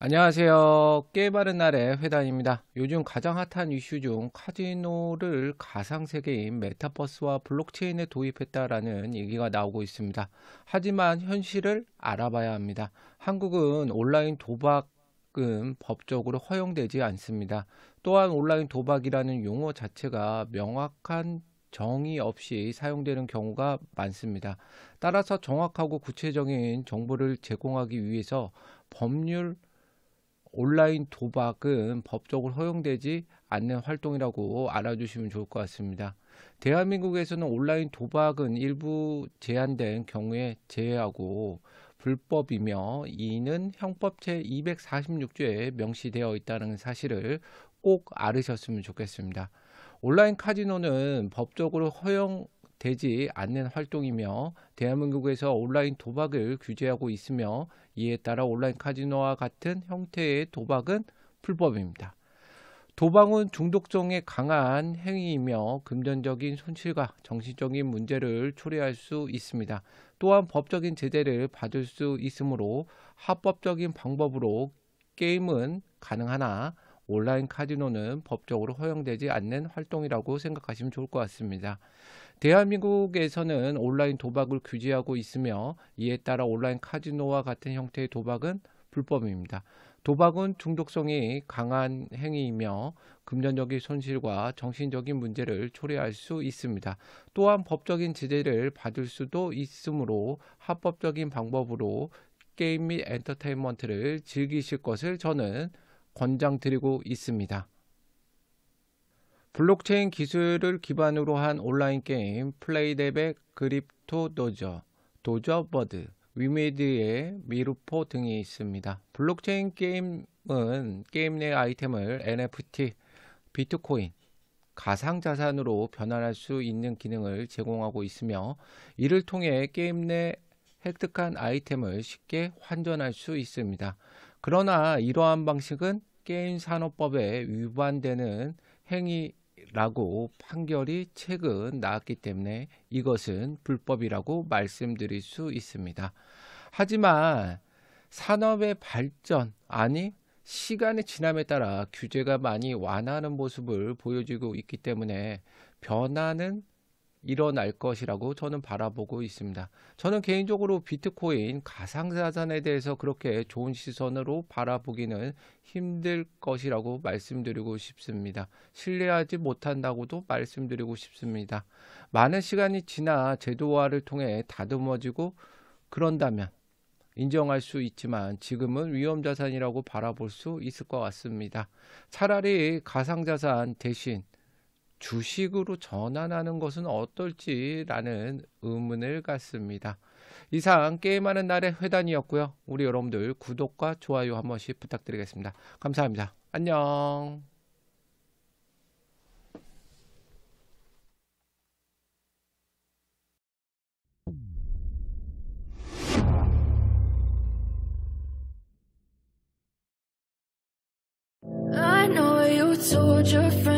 안녕하세요. 깨바른 날의 회단입니다. 요즘 가장 핫한 이슈 중 카지노를 가상세계인 메타버스와 블록체인에 도입했다라는 얘기가 나오고 있습니다. 하지만 현실을 알아봐야 합니다. 한국은 온라인 도박 은 법적으로 허용되지 않습니다. 또한 온라인 도박이라는 용어 자체가 명확한 정의 없이 사용되는 경우가 많습니다. 따라서 정확하고 구체적인 정보를 제공하기 위해서 법률 온라인 도박은 법적으로 허용되지 않는 활동이라고 알아주시면 좋을 것 같습니다. 대한민국에서는 온라인 도박은 일부 제한된 경우에 제외하고 불법이며 이는 형법 제246조에 명시되어 있다는 사실을 꼭 알으셨으면 좋겠습니다. 온라인 카지노는 법적으로 허용 되지 않는 활동이며 대한민국에서 온라인 도박을 규제하고 있으며 이에 따라 온라인 카지노와 같은 형태의 도박은 불법입니다. 도박은 중독성에 강한 행위이며 금전적인 손실과 정신적인 문제를 초래할 수 있습니다. 또한 법적인 제재를 받을 수 있으므로 합법적인 방법으로 게임은 가능하나 온라인 카지노는 법적으로 허용되지 않는 활동이라고 생각하시면 좋을 것 같습니다. 대한민국에서는 온라인 도박을 규제하고 있으며 이에 따라 온라인 카지노와 같은 형태의 도박은 불법입니다. 도박은 중독성이 강한 행위이며 금전적인 손실과 정신적인 문제를 초래할 수 있습니다. 또한 법적인 제재를 받을 수도 있으므로 합법적인 방법으로 게임 및 엔터테인먼트를 즐기실 것을 저는 권장드리고 있습니다. 블록체인 기술을 기반으로 한 온라인 게임 플레이데백 그립토 도저, 도저버드, 위메드의 미루포 등이 있습니다. 블록체인 게임은 게임 내 아이템을 NFT, 비트코인, 가상자산으로 변환할 수 있는 기능을 제공하고 있으며 이를 통해 게임 내 획득한 아이템을 쉽게 환전할 수 있습니다. 그러나 이러한 방식은 게임 산업법에 위반되는 행위라고 판결이 최근 나왔기 때문에 이것은 불법이라고 말씀드릴 수 있습니다. 하지만 산업의 발전 아니 시간의 지남에 따라 규제가 많이 완화하는 모습을 보여주고 있기 때문에 변화는 일어날 것이라고 저는 바라보고 있습니다. 저는 개인적으로 비트코인 가상자산에 대해서 그렇게 좋은 시선으로 바라보기는 힘들 것이라고 말씀드리고 싶습니다. 신뢰하지 못한다고도 말씀드리고 싶습니다. 많은 시간이 지나 제도화를 통해 다듬어지고 그런다면 인정할 수 있지만 지금은 위험자산이라고 바라볼 수 있을 것 같습니다. 차라리 가상자산 대신 주식으로 전환하는 것은 어떨지라는 의문을 갖습니다. 이상 게임하는 날의 회단이었고요. 우리 여러분들 구독과 좋아요 한 번씩 부탁드리겠습니다. 감사합니다. 안녕. told your f r i e n d